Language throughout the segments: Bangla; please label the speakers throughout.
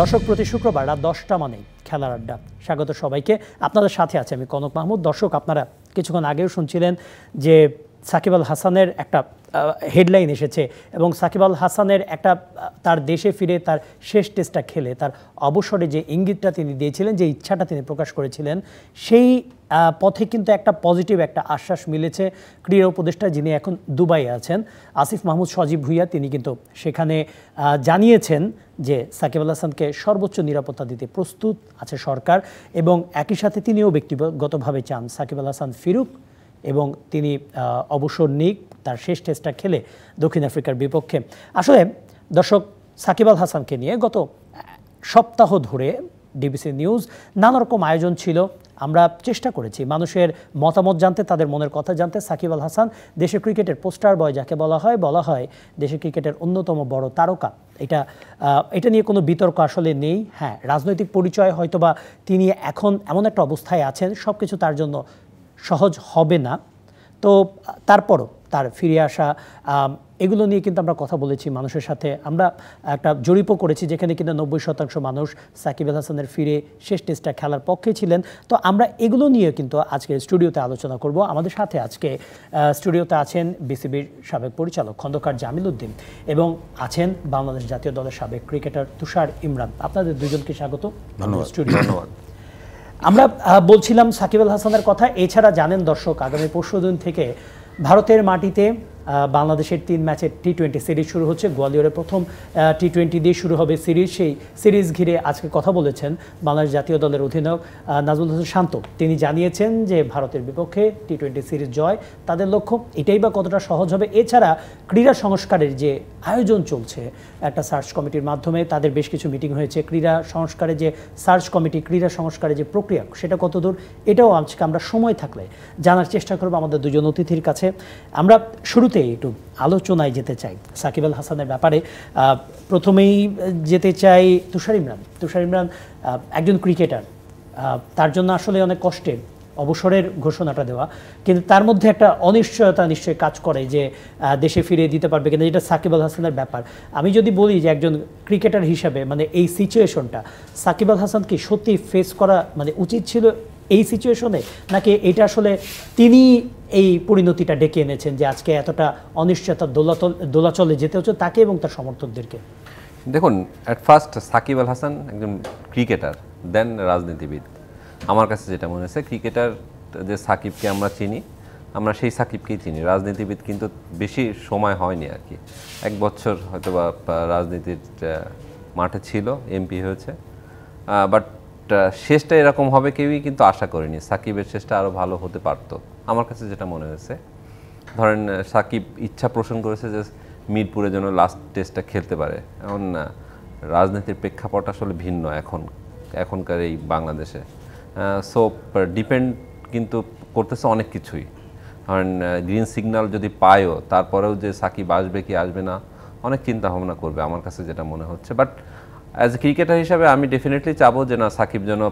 Speaker 1: দর্শক প্রতি শুক্রবার রাত দশটা মানে খেলার আড্ডা স্বাগত সবাইকে আপনাদের সাথে আছে আমি কনক মাহমুদ দর্শক আপনারা কিছুক্ষণ আগেও শুনছিলেন যে সাকিব আল হাসানের একটা হেডলাইন এসেছে এবং সাকিব আল হাসানের একটা তার দেশে ফিরে তার শেষ টেস্টটা খেলে তার অবসরে যে ইঙ্গিতটা তিনি দিয়েছিলেন যে ইচ্ছাটা তিনি প্রকাশ করেছিলেন সেই পথে কিন্তু একটা পজিটিভ একটা আশ্বাস মিলেছে ক্রীড়া উপদেষ্টা যিনি এখন দুবাই আছেন আসিফ মাহমুদ সজীব ভুইয়া তিনি কিন্তু সেখানে জানিয়েছেন যে সাকিব আল হাসানকে সর্বোচ্চ নিরাপত্তা দিতে প্রস্তুত আছে সরকার এবং একই সাথে তিনিও ব্যক্তিগতভাবে চান সাকিব আল হাসান ফিরুক এবং তিনি অবসর নিক তার শেষ টেস্টটা খেলে দক্ষিণ আফ্রিকার বিপক্ষে আসলে দর্শক সাকিব আল হাসানকে নিয়ে গত সপ্তাহ ধরে ডিবিসি নিউজ নানা রকম আয়োজন ছিল আমরা চেষ্টা করেছি মানুষের মতামত জানতে তাদের মনের কথা জানতে সাকিব আল হাসান দেশের ক্রিকেটের পোস্টার বয় যাকে বলা হয় বলা হয় দেশের ক্রিকেটের অন্যতম বড় তারকা এটা এটা নিয়ে কোনো বিতর্ক আসলে নেই হ্যাঁ রাজনৈতিক পরিচয় হয়তোবা তিনি এখন এমন একটা অবস্থায় আছেন সব কিছু তার জন্য সহজ হবে না তো তারপরও তার ফিরে আসা এগুলো নিয়ে কিন্তু আমরা কথা বলেছি মানুষের সাথে আমরা একটা জরিপও করেছি যেখানে কিন্তু নব্বই শতাংশ মানুষ সাকিব আল হাসানের ফিরে শেষ টেস্টটা খেলার পক্ষে ছিলেন তো আমরা এগুলো নিয়ে কিন্তু আজকে স্টুডিওতে আলোচনা করব আমাদের সাথে আজকে স্টুডিওতে আছেন বিসিবির সাবেক পরিচালক খন্দকার জামিল উদ্দিন এবং আছেন বাংলাদেশ জাতীয় দলের সাবেক ক্রিকেটার তুষার ইমরান আপনাদের দুজনকে স্বাগত
Speaker 2: ধন্যবাদ স্টুডিও ধন্যবাদ
Speaker 1: আমরা বলছিলাম সাকিব আল হাসানের কথা এছাড়া জানেন দর্শক আগামী পরশু দিন থেকে ভারতের মাটিতে বাংলাদেশের তিন ম্যাচের টি টোয়েন্টি সিরিজ শুরু হচ্ছে গোয়ালিয়রের প্রথম টি টোয়েন্টি দিয়ে শুরু হবে সিরিজ সেই সিরিজ ঘিরে আজকে কথা বলেছেন বাংলাদেশ জাতীয় দলের অধিনায়ক নাজমুল হোসেন শান্ত তিনি জানিয়েছেন যে ভারতের বিপক্ষে টি টোয়েন্টি সিরিজ জয় তাদের লক্ষ্য এটাই বা কতটা সহজ হবে এছাড়া ক্রীড়া সংস্কারের যে আয়োজন চলছে একটা সার্চ কমিটির মাধ্যমে তাদের বেশ কিছু মিটিং হয়েছে ক্রীড়া সংস্কারে যে সার্চ কমিটি ক্রীড়া সংস্কারে যে প্রক্রিয়া সেটা কতদূর এটাও আজকে আমরা সময় থাকলে জানার চেষ্টা করবো আমাদের দুজন অতিথির কাছে আমরা শুরুতেই একটু আলোচনায় যেতে চাই সাকিব আল হাসানের ব্যাপারে প্রথমেই যেতে চাই তুষার ইমরান তুষার ইমরান একজন ক্রিকেটার তার জন্য আসলে অনেক কষ্টের অবসরের ঘোষণাটা দেওয়া কিন্তু তার মধ্যে একটা অনিশ্চয়তা নিশ্চয়ই কাজ করে যে দেশে ফিরিয়ে দিতে পারবে কিনা যেটা সাকিব আল হাসানের ব্যাপার আমি যদি বলি যে একজন ক্রিকেটার হিসাবে মানে এই সিচুয়েশনটা সাকিব আল হাসান কি সত্যি ফেস করা মানে উচিত ছিল এই সিচুয়েশনে নাকি এটা আসলে তিনি এই পরিণতিটা ডেকে এনেছেন যে আজকে এতটা অনিশ্চয়তা দোলাতল দোলাচলে যেতে হচ্ছে তাকে এবং তার সমর্থকদেরকে
Speaker 3: দেখুন অ্যাট ফার্স্ট সাকিব আল হাসান একজন ক্রিকেটার দেন রাজনীতিবিদ আমার কাছে যেটা মনে হয়েছে ক্রিকেটার যে সাকিবকে আমরা চিনি আমরা সেই সাকিবকেই চিনি রাজনীতিবিদ কিন্তু বেশি সময় হয়নি আর কি এক বছর হয়তো বা রাজনীতির মাঠে ছিল এমপি হয়েছে বাট শেষটা এরকম হবে কেউই কিন্তু আশা করিনি সাকিবের শেষটা আরও ভালো হতে পারত আমার কাছে যেটা মনে হয়েছে ধরেন সাকিব ইচ্ছা পোষণ করেছে যে মিরপুরে যেন লাস্ট টেস্টটা খেলতে পারে এমন রাজনীতির প্রেক্ষাপট আসলে ভিন্ন এখন এখনকার এই বাংলাদেশে সো ডিপেন্ড কিন্তু করতেছে অনেক কিছুই কারণ গ্রিন সিগন্যাল যদি পায়ও তারপরেও যে সাকিব আসবে কি আসবে না অনেক চিন্তা ভাবনা করবে আমার কাছে যেটা মনে হচ্ছে বাট অ্যাজ এ ক্রিকেটার হিসাবে আমি ডেফিনেটলি চাবো যে না সাকিব যেন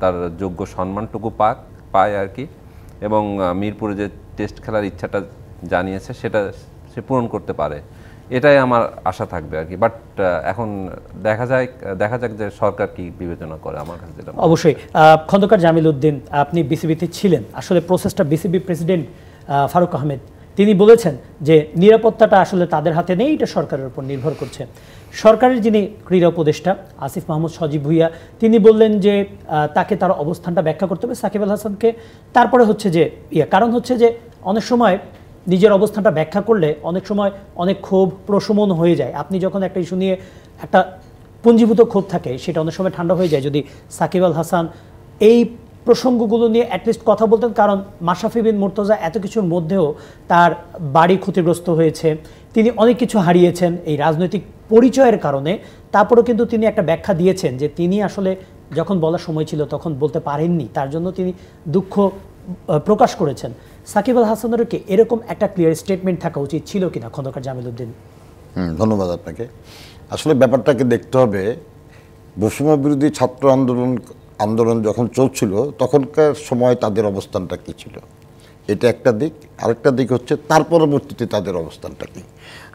Speaker 3: তার যোগ্য সম্মানটুকু পাক পায় আর কি এবং মিরপুরে যে টেস্ট খেলার ইচ্ছাটা জানিয়েছে সেটা সে পূরণ করতে পারে এটাই আমার আশা থাকবে আর কি বাট এখন দেখা যায় দেখা যাক যে সরকার কি বিবেচনা করে আমার কাছে যেটা
Speaker 1: অবশ্যই খন্দকার জামিল উদ্দিন আপনি বিসিবিতে ছিলেন আসলে প্রসেসটা বিসিবি প্রেসিডেন্ট ফারুক আহমেদ তিনি বলেছেন যে নিরাপত্তাটা আসলে তাদের হাতে নেই এটা সরকারের উপর নির্ভর করছে সরকারের যিনি ক্রীড়া উপদেষ্টা আসিফ মাহমুদ সজীব ভুইয়া তিনি বললেন যে তাকে তার অবস্থানটা ব্যাখ্যা করতে হবে সাকিব আল হাসানকে তারপরে হচ্ছে যে ইয়া কারণ হচ্ছে যে অনেক সময় নিজের অবস্থানটা ব্যাখ্যা করলে অনেক সময় অনেক ক্ষোভ প্রশমন হয়ে যায় আপনি যখন একটা ইস্যু নিয়ে একটা পুঞ্জীভূত ক্ষোভ থাকে সেটা অনেক সময় ঠান্ডা হয়ে যায় যদি সাকিব আল হাসান এই প্রসঙ্গগুলো নিয়ে অ্যাটলিস্ট কথা বলতেন কারণ মাশাফি বিন মুর্তজা এত কিছুর মধ্যেও তার বাড়ি ক্ষতিগ্রস্ত হয়েছে তিনি অনেক কিছু হারিয়েছেন এই রাজনৈতিক পরিচয়ের কারণে তারপরেও কিন্তু তিনি একটা ব্যাখ্যা দিয়েছেন যে তিনি আসলে যখন বলার সময় ছিল তখন বলতে পারেননি তার জন্য তিনি দুঃখ প্রকাশ করেছেন সাকিব আল হাসানেরকে এরকম একটা ক্লিয়ার স্টেটমেন্ট থাকা উচিত ছিল কিনা খন্দকার জামিল উদ্দিন
Speaker 2: ধন্যবাদ আপনাকে আসলে ব্যাপারটাকে দেখতে হবে বৈষম্য বিরোধী ছাত্র আন্দোলন আন্দোলন যখন চলছিল তখনকার সময় তাদের অবস্থানটা কী ছিল এটা একটা দিক আরেকটা দিক হচ্ছে তার পরবর্তীতে তাদের অবস্থানটা কী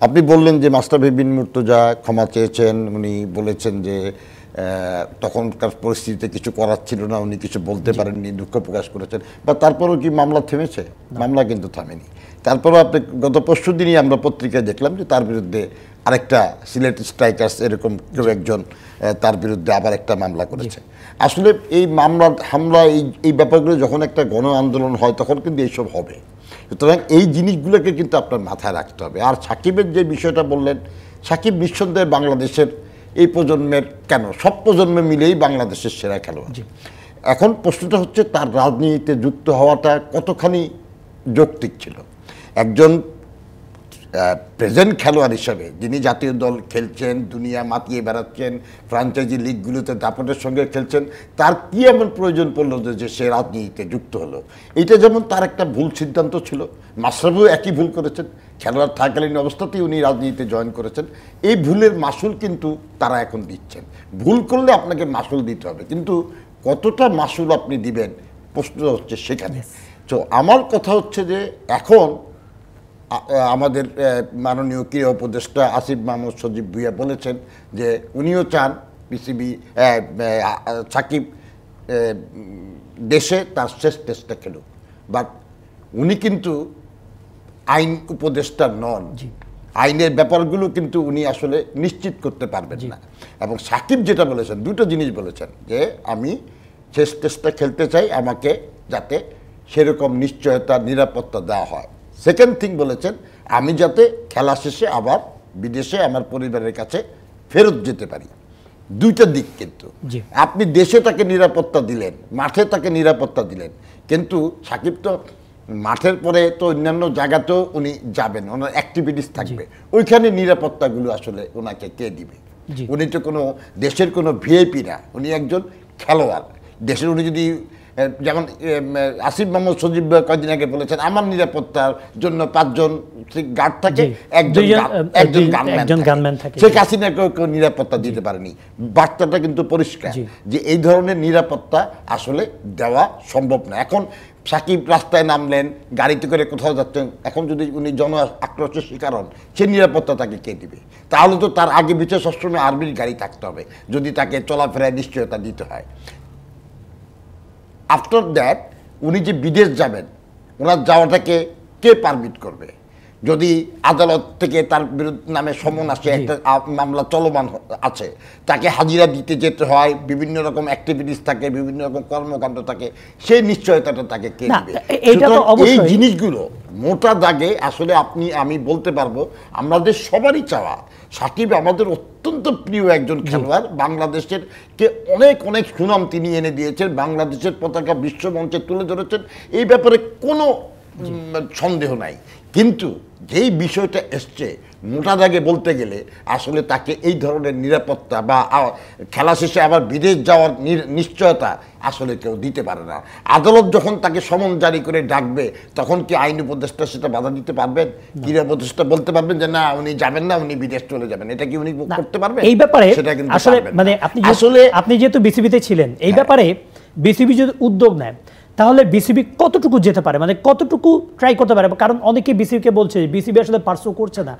Speaker 2: আপনি বললেন যে মাস্টার বিবিন যা ক্ষমা চেয়েছেন উনি বলেছেন যে তখনকার পরিস্থিতিতে কিছু করার ছিল না উনি কিছু বলতে পারেননি দুঃখ প্রকাশ করেছেন বা তারপরেও কি মামলা থেমেছে মামলা কিন্তু থামেনি তারপরেও আপনি গত পরশু দিনই আমরা পত্রিকায় দেখলাম যে তার বিরুদ্ধে আরেকটা সিলেট স্ট্রাইকার্স এরকম কেউ একজন তার বিরুদ্ধে আবার একটা মামলা করেছে আসলে এই মামলা হামলা এই এই ব্যাপারগুলো যখন একটা গণ আন্দোলন হয় তখন কিন্তু এইসব হবে সুতরাং এই জিনিসগুলোকে কিন্তু আপনার মাথায় রাখতে হবে আর সাকিবের যে বিষয়টা বললেন সাকিব নিঃসন্দেহে বাংলাদেশের এই প্রজন্মের কেন সব প্রজন্মে মিলেই বাংলাদেশের সেরা খেলোয়াড় এখন প্রশ্নটা হচ্ছে তার রাজনীতিতে যুক্ত হওয়াটা কতখানি যৌক্তিক ছিল একজন প্রেজেন্ট খেলোয়াড় হিসেবে যিনি জাতীয় দল খেলছেন দুনিয়া মাতিয়ে বেড়াচ্ছেন ফ্রাঞ্চাইজি লিগগুলোতে দাপটের সঙ্গে খেলছেন তার কি এমন প্রয়োজন পড়লো যে সে রাজনীতিতে যুক্ত হলো এটা যেমন তার একটা ভুল সিদ্ধান্ত ছিল মাসরাফও একই ভুল করেছেন খেলোয়াড় থাকালীন অবস্থাতেই উনি রাজনীতিতে জয়েন করেছেন এই ভুলের মাসুল কিন্তু তারা এখন দিচ্ছেন ভুল করলে আপনাকে মাসুল দিতে হবে কিন্তু কতটা মাসুল আপনি দিবেন প্রশ্ন হচ্ছে সেখানে তো আমার কথা হচ্ছে যে এখন আমাদের মাননীয় ক্রিয়া উপদেষ্টা আসিফ মাহমুদ সজীব ভুইয়া বলেছেন যে উনিও চান পিসিবি সাকিব দেশে তার শেষ টেস্টটা খেলুক বাট উনি কিন্তু আইন উপদেষ্টা নন আইনের ব্যাপারগুলো কিন্তু উনি আসলে নিশ্চিত করতে পারবেন না এবং সাকিব যেটা বলেছেন দুটো জিনিস বলেছেন যে আমি শেষ টেস্টটা খেলতে চাই আমাকে যাতে সেরকম নিশ্চয়তা নিরাপত্তা দেওয়া হয় সেকেন্ড থিং বলেছেন আমি যাতে খেলা শেষে আবার বিদেশে আমার পরিবারের কাছে ফেরত যেতে পারি দুইটা দিক কিন্তু আপনি দেশে তাকে নিরাপত্তা দিলেন মাঠে তাকে নিরাপত্তা দিলেন কিন্তু সাকিব তো মাঠের পরে তো অন্যান্য জায়গাতেও উনি যাবেন ওনার অ্যাক্টিভিটিস থাকবে ওইখানে নিরাপত্তাগুলো আসলে ওনাকে কে দিবে উনি তো কোনো দেশের কোনো ভিআইপি না উনি একজন খেলোয়াড় দেশের উনি যদি যেমন আসিফ মোহাম্মদ সজীব কয়েকদিন আগে বলেছেন আমার নিরাপত্তার জন্য পাঁচজন গার্ড থাকে একজন গানম্যান থাকে শেখ হাসিনাকে নিরাপত্তা দিতে পারেনি বার্তাটা কিন্তু পরিষ্কার যে এই ধরনের নিরাপত্তা আসলে দেওয়া সম্ভব না এখন সাকিব রাস্তায় নামলেন গাড়িতে করে কোথাও যাচ্ছেন এখন যদি উনি জন আক্রোশের শিকার হন সে নিরাপত্তা তাকে কে দিবে তাহলে তো তার আগে বিচার সবসময় আর্মির গাড়ি থাকতে হবে যদি তাকে চলাফেরায় নিশ্চয়তা দিতে হয় আফটার দ্যাট উনি যে বিদেশ যাবেন ওনার যাওয়াটাকে কে পারমিট করবে যদি আদালত থেকে তার বিরুদ্ধে নামে সমন আসে একটা মামলা চলমান আছে তাকে হাজিরা দিতে যেতে হয় বিভিন্ন রকম অ্যাক্টিভিটিস থাকে বিভিন্ন রকম কর্মকাণ্ড থাকে সেই নিশ্চয়তাটা তাকে কে এই জিনিসগুলো মোটা দাগে আসলে আপনি আমি বলতে পারবো আমাদের সবারই চাওয়া সাকিব আমাদের অত্যন্ত প্রিয় একজন খেলোয়াড় বাংলাদেশের কে অনেক অনেক সুনাম তিনি এনে দিয়েছেন বাংলাদেশের পতাকা বিশ্বমঞ্চে তুলে ধরেছেন এই ব্যাপারে কোনো সন্দেহ নাই কিন্তু যেই বিষয়টা এসছে মোটা দাগে বলতে গেলে আসলে তাকে এই ধরনের নিরাপত্তা বা খেলা শেষে আবার বিদেশ যাওয়ার নিশ্চয়তা আসলে কেউ দিতে পারে না আদালত যখন তাকে সমন জারি করে ডাকবে তখন কি আইন উপদেষ্টা সেটা বাধা দিতে পারবেন ক্রীড়া উপদেষ্টা বলতে পারবেন যে না উনি যাবেন না উনি বিদেশ চলে যাবেন এটা কি উনি করতে পারবেন এই ব্যাপারে সেটা কিন্তু আসলে
Speaker 1: মানে আপনি আসলে আপনি যেহেতু বিসিবিতে ছিলেন এই হ্যাঁ। ব্যাপারে বিসিবি যদি উদ্যোগ নেয় তাহলে বিসিবি কতটুকু যেতে পারে মানে কতটুকু ট্রাই করতে পারে কারণ অনেকে বিসিবিকে বলছে বিসিবি আসলে পার্সু করছে না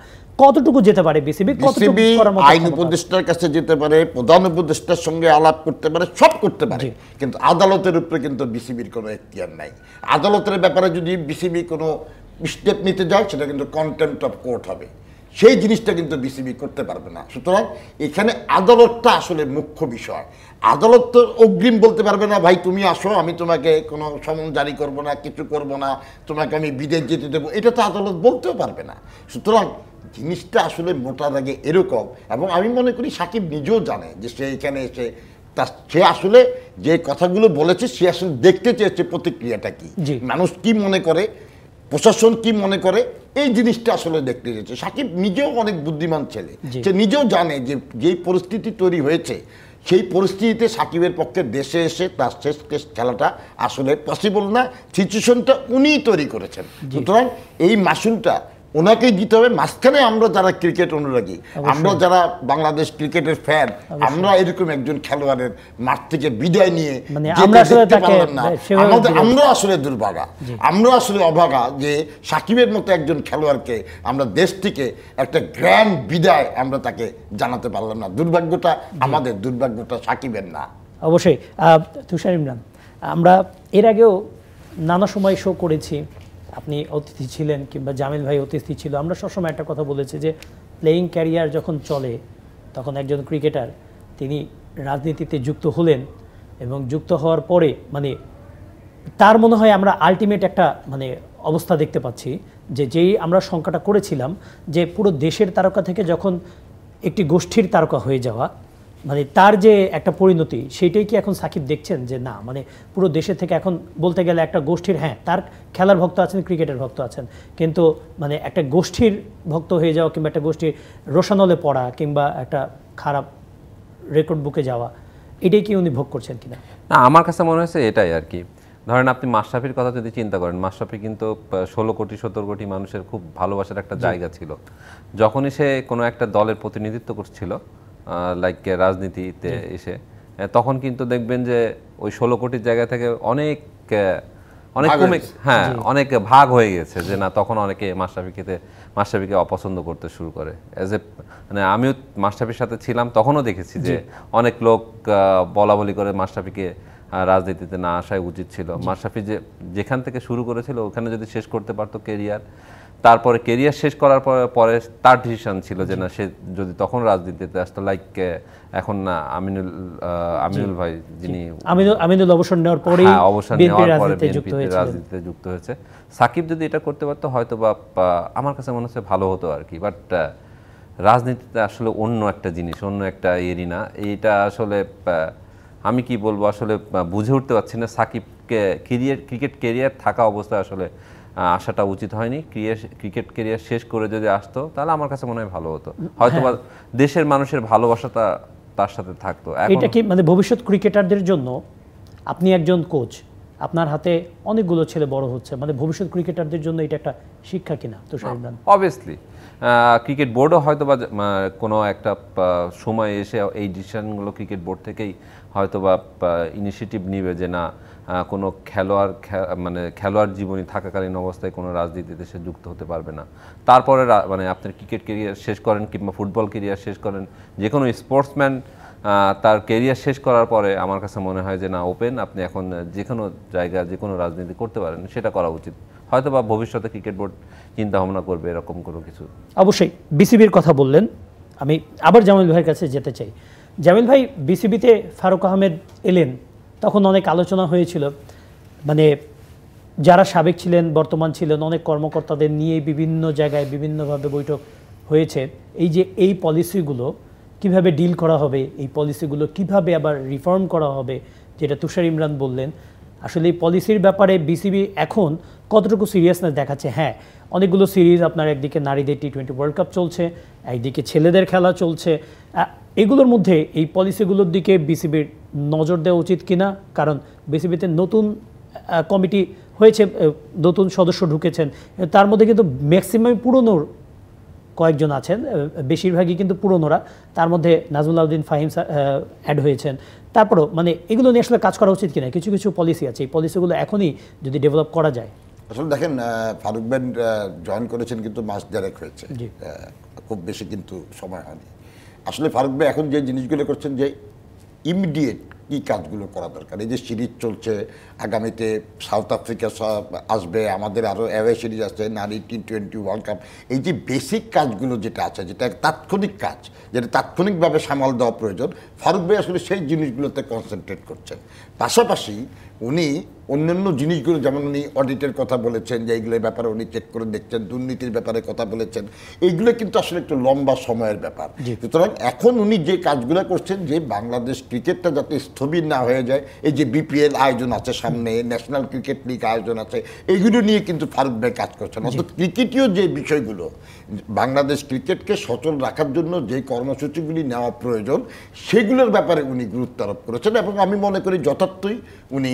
Speaker 1: কতটুকু যেতে পারে বিসিবি বিসিবি আইন উপদেষ্টার
Speaker 2: কাছে যেতে পারে প্রধান উপদেষ্টার সঙ্গে আলাপ করতে পারে সব করতে পারে কিন্তু আদালতের উপরে কিন্তু বিসিবির কোনো এখতিয়ার নাই আদালতের ব্যাপারে যদি বিসিবি কোনো স্টেপ নিতে যায় সেটা কিন্তু কন্টেন্ট অফ কোর্ট হবে সেই জিনিসটা কিন্তু বিসিবি করতে পারবে না সুতরাং এখানে আদালতটা আসলে মুখ্য বিষয় আদালত তো অগ্রিম বলতে পারবে না ভাই তুমি আসো আমি তোমাকে কোনো সমন জারি করব না কিছু করব না তোমাকে আমি বিদেশ যেতে দেবো এটা তো আদালত বলতেও পারবে না সুতরাং জিনিসটা আসলে মোটা দাগে এরকম এবং আমি মনে করি সাকিব নিজেও জানে যে সে এখানে এসে তা সে আসলে যে কথাগুলো বলেছে সে আসলে দেখতে চেয়েছে প্রতিক্রিয়াটা কি মানুষ কি মনে করে প্রশাসন কি মনে করে এই জিনিসটা আসলে দেখতে চেয়েছে সাকিব নিজেও অনেক বুদ্ধিমান ছেলে সে নিজেও জানে যে যেই পরিস্থিতি তৈরি হয়েছে সেই পরিস্থিতিতে সাকিবের পক্ষে দেশে এসে তার শেষ টেস্ট খেলাটা আসলে পসিবল না সিচুয়েশনটা উনিই তৈরি করেছেন সুতরাং এই মাসুলটা ওনাকেই দিতে হবে মাঝখানে আমরা যারা ক্রিকেট অনুরাগী আমরা যারা বাংলাদেশ ক্রিকেটের ফ্যান আমরা এরকম একজন খেলোয়াড়ের মাঠ থেকে বিদায় নিয়ে মানে আমাদের আমরা আসলে দুর্ভাগা আমরা আসলে অভাগা যে সাকিবের মতো একজন খেলোয়াড়কে আমরা দেশ থেকে একটা গ্র্যান্ড বিদায় আমরা তাকে জানাতে পারলাম না দুর্ভাগ্যটা আমাদের দুর্ভাগ্যটা সাকিবের না
Speaker 1: অবশ্যই তুষার ইমরান আমরা এর আগেও নানা সময় শো করেছি আপনি অতিথি ছিলেন কিংবা জামিল ভাই অতিথি ছিল আমরা সবসময় একটা কথা বলেছি যে প্লেয়িং ক্যারিয়ার যখন চলে তখন একজন ক্রিকেটার তিনি রাজনীতিতে যুক্ত হলেন এবং যুক্ত হওয়ার পরে মানে তার মনে হয় আমরা আলটিমেট একটা মানে অবস্থা দেখতে পাচ্ছি যে যেই আমরা সংখ্যাটা করেছিলাম যে পুরো দেশের তারকা থেকে যখন একটি গোষ্ঠীর তারকা হয়ে যাওয়া মানে তার যে একটা পরিণতি সেটাই কি এখন সাকিব দেখছেন যে না মানে পুরো দেশে থেকে এখন বলতে গেলে একটা গোষ্ঠীর হ্যাঁ তার খেলার ভক্ত আছেন ক্রিকেটের ভক্ত আছেন কিন্তু মানে একটা গোষ্ঠীর ভক্ত হয়ে যাওয়া কিংবা একটা গোষ্ঠীর রোশানলে পড়া কিংবা একটা খারাপ রেকর্ড বুকে যাওয়া এটাই কি উনি ভোগ করছেন কিনা
Speaker 3: না আমার কাছে মনে হয়েছে এটাই আর কি ধরেন আপনি মাশরাফির কথা যদি চিন্তা করেন মাশরাফি কিন্তু ষোলো কোটি সতেরো কোটি মানুষের খুব ভালোবাসার একটা জায়গা ছিল যখনই সে কোনো একটা দলের প্রতিনিধিত্ব করছিল লাইক রাজনীতিতে এসে তখন কিন্তু দেখবেন যে ওই ষোলো কোটির জায়গা থেকে অনেক অনেক কমে হ্যাঁ অনেক ভাগ হয়ে গেছে যে না তখন অনেকে মাস্টাফিকেতে মাস্টাফিকে অপছন্দ করতে শুরু করে অ্যাজ এ মানে আমিও মাস্টাফির সাথে ছিলাম তখনও দেখেছি যে অনেক লোক বলা বলি করে মাস্টাফিকে রাজনীতিতে না আসাই উচিত ছিল মাস্টারফি যে যেখান থেকে শুরু করেছিল ওখানে যদি শেষ করতে পারতো কেরিয়ার তারপরে কেরিয়ার শেষ করার পরে তার ডিসিশন ছিল যে না সে যদি তখন রাজনীতিতে আসতো লাইক এখন না আমিনুল আমিনুল ভাই যিনি
Speaker 1: আমিনুল আমিনুল অবসর নেওয়ার পরে হ্যাঁ, অবসর নেওয়ার পরে রাজনীতিতে
Speaker 3: যুক্ত হয়েছে সাকিব যদি এটা করতে পারতো হয়তো বা আমার কাছে মনে হচ্ছে ভালো হতো আর কি বাট রাজনীতিতে আসলে অন্য একটা জিনিস অন্য একটা এরি না এইটা আসলে আমি কি বলবো আসলে বুঝে উঠতে পারছি না সাকিবকে ক্রিকেট ক্রিকেট কেরিয়ার থাকা অবস্থায় আসলে আসাটা উচিত হয়নি ক্রিকেট ক্যারিয়ার শেষ করে যদি আসতো তাহলে আমার কাছে মনে হয় ভালো হতো হয়তো হ্যাঁ। দেশের মানুষের ভালোবাসাটা তার সাথে থাকতো এটা কি
Speaker 1: মানে ভবিষ্যৎ ক্রিকেটারদের জন্য আপনি একজন কোচ আপনার হাতে অনেকগুলো ছেলে বড় হচ্ছে মানে ভবিষ্যৎ ক্রিকেটারদের জন্য এটা একটা শিক্ষা কিনা তো সাহেবদান
Speaker 3: অবভিয়াসলি ক্রিকেট বোর্ডও হয়তো বা কোনো একটা সময় এসে এই ডিসিশনগুলো ক্রিকেট বোর্ড থেকেই হয়তো বা ইনিশিয়েটিভ নিবে যে না কোনো খেলোয়াড় মানে খেলোয়াড় জীবনী থাকাকালীন অবস্থায় কোনো রাজনীতিতে সে যুক্ত হতে পারবে না তারপরে মানে আপনার ক্রিকেট কেরিয়ার শেষ করেন কিংবা ফুটবল কেরিয়ার শেষ করেন যে কোনো স্পোর্টসম্যান তার কেরিয়ার শেষ করার পরে আমার কাছে মনে হয় যে না ওপেন আপনি এখন যে কোনো জায়গায় যে কোনো রাজনীতি করতে পারেন সেটা করা উচিত হয়তো বা ভবিষ্যতে ক্রিকেট বোর্ড চিন্তা ভাবনা করবে এরকম কোনো কিছু
Speaker 1: অবশ্যই বিসিবির কথা বললেন আমি আবার জামিল ভাইয়ের কাছে যেতে চাই জামিল ভাই বিসিবিতে ফারুক আহমেদ এলেন তখন অনেক আলোচনা হয়েছিল মানে যারা সাবেক ছিলেন বর্তমান ছিলেন অনেক কর্মকর্তাদের নিয়ে বিভিন্ন জায়গায় বিভিন্নভাবে বৈঠক হয়েছে এই যে এই পলিসিগুলো কিভাবে ডিল করা হবে এই পলিসিগুলো কিভাবে আবার রিফর্ম করা হবে যেটা তুষার ইমরান বললেন আসলে এই পলিসির ব্যাপারে বিসিবি এখন কতটুকু সিরিয়াসনেস দেখাচ্ছে হ্যাঁ অনেকগুলো সিরিজ আপনার একদিকে নারীদের টি টোয়েন্টি ওয়ার্ল্ড কাপ চলছে একদিকে ছেলেদের খেলা চলছে এগুলোর মধ্যে এই পলিসিগুলোর দিকে বিসিবির নজর দেওয়া উচিত কিনা কারণ বিসিবিতে নতুন কমিটি হয়েছে নতুন সদস্য ঢুকেছেন তার মধ্যে কিন্তু ম্যাক্সিমাম পুরনোর কয়েকজন আছেন বেশিরভাগই কিন্তু পুরনোরা তার মধ্যে নাজমুল আউদ্দিন ফাহিম অ্যাড হয়েছেন তারপরও মানে এগুলো নিয়ে আসলে কাজ করা উচিত কিনা কিছু কিছু পলিসি আছে এই পলিসিগুলো এখনই যদি ডেভেলপ করা
Speaker 2: যায় আসলে দেখেন ফারুক ব্যান্ড জয়েন করেছেন কিন্তু মাস দেড়েক হয়েছে খুব বেশি কিন্তু সময় হয়নি আসলে ফারুক ভাই এখন যে জিনিসগুলো করছেন যে ইমিডিয়েট কী কাজগুলো করা দরকার এই যে সিরিজ চলছে আগামীতে সাউথ আফ্রিকা আসবে আমাদের আরও অ্যাওয়ে সিরিজ আছে নারী টি টোয়েন্টি ওয়ার্ল্ড কাপ এই যে বেসিক কাজগুলো যেটা আছে যেটা এক তাৎক্ষণিক কাজ যেটা তাৎক্ষণিকভাবে সামাল দেওয়া প্রয়োজন ফারুক ভাই আসলে সেই জিনিসগুলোতে কনসেন্ট্রেট করছেন পাশাপাশি উনি অন্যান্য জিনিসগুলো যেমন উনি অডিটের কথা বলেছেন যে এইগুলোর ব্যাপারে উনি চেক করে দেখছেন দুর্নীতির ব্যাপারে কথা বলেছেন এইগুলো কিন্তু আসলে একটু লম্বা সময়ের ব্যাপার সুতরাং এখন উনি যে কাজগুলো করছেন যে বাংলাদেশ ক্রিকেটটা যাতে স্থবির না হয়ে যায় এই যে বিপিএল আয়োজন আছে সামনে ন্যাশনাল ক্রিকেট লিগ আয়োজন আছে এইগুলো নিয়ে কিন্তু ফারুক ভাই কাজ করছেন অর্থাৎ ক্রিকেটীয় যে বিষয়গুলো বাংলাদেশ ক্রিকেটকে সচল রাখার জন্য যে কর্মসূচিগুলি নেওয়া প্রয়োজন সেগুলোর ব্যাপারে উনি গুরুত্ব আরোপ করেছেন এবং আমি মনে করি যথার্থই উনি